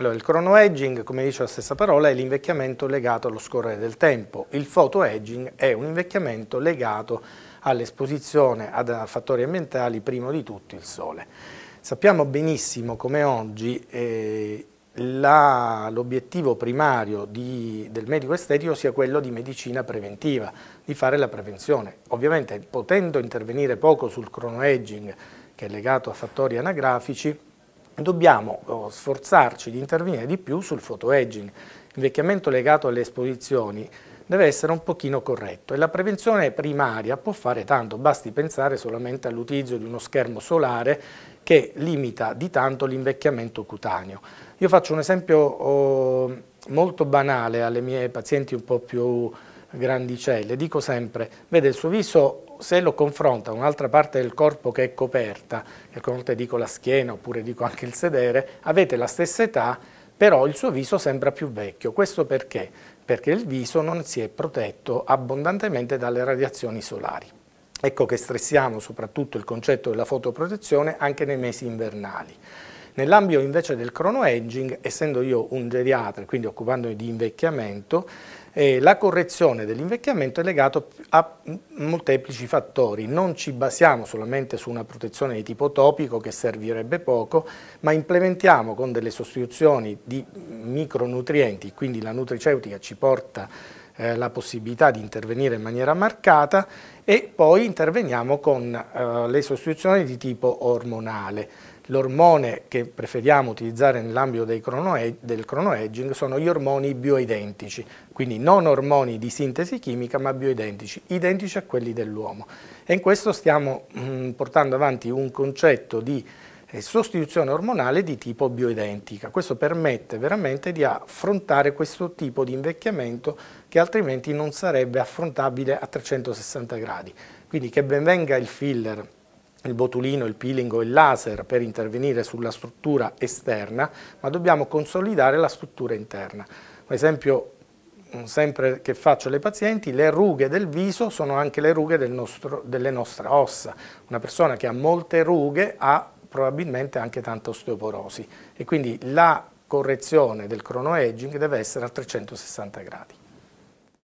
Allora, il chrono-edging, come dice la stessa parola, è l'invecchiamento legato allo scorrere del tempo. Il photo-edging è un invecchiamento legato all'esposizione a fattori ambientali, primo di tutti il sole. Sappiamo benissimo come oggi eh, l'obiettivo primario di, del medico estetico sia quello di medicina preventiva, di fare la prevenzione. Ovviamente potendo intervenire poco sul chrono-edging, che è legato a fattori anagrafici, dobbiamo oh, sforzarci di intervenire di più sul photoaging. L'invecchiamento legato alle esposizioni deve essere un pochino corretto e la prevenzione primaria può fare tanto, basti pensare solamente all'utilizzo di uno schermo solare che limita di tanto l'invecchiamento cutaneo. Io faccio un esempio oh, molto banale alle mie pazienti un po' più grandicelle. Dico sempre, vede il suo viso se lo confronta a un'altra parte del corpo che è coperta, che a volte dico la schiena oppure dico anche il sedere, avete la stessa età, però il suo viso sembra più vecchio. Questo perché? Perché il viso non si è protetto abbondantemente dalle radiazioni solari. Ecco che stressiamo soprattutto il concetto della fotoprotezione anche nei mesi invernali. Nell'ambito invece del chrono-aging, essendo io un geriatra, quindi occupandomi di invecchiamento, eh, la correzione dell'invecchiamento è legata a molteplici fattori, non ci basiamo solamente su una protezione di tipo topico che servirebbe poco, ma implementiamo con delle sostituzioni di micronutrienti, quindi la nutriceutica ci porta eh, la possibilità di intervenire in maniera marcata e poi interveniamo con eh, le sostituzioni di tipo ormonale. L'ormone che preferiamo utilizzare nell'ambito del chrono sono gli ormoni bioidentici, quindi non ormoni di sintesi chimica ma bioidentici, identici a quelli dell'uomo. E in questo stiamo mh, mm, portando avanti un concetto di sostituzione ormonale di tipo bioidentica. Questo permette veramente di affrontare questo tipo di invecchiamento che altrimenti non sarebbe affrontabile a 360 gradi. Quindi che benvenga il filler il botulino, il peeling o il laser per intervenire sulla struttura esterna, ma dobbiamo consolidare la struttura interna. Un esempio mm, sempre che faccio alle pazienti, le rughe del viso sono anche le rughe del nostro, delle nostre ossa. Una persona che ha molte rughe ha probabilmente anche tanta osteoporosi e quindi la correzione del crono aging deve essere a 360 gradi.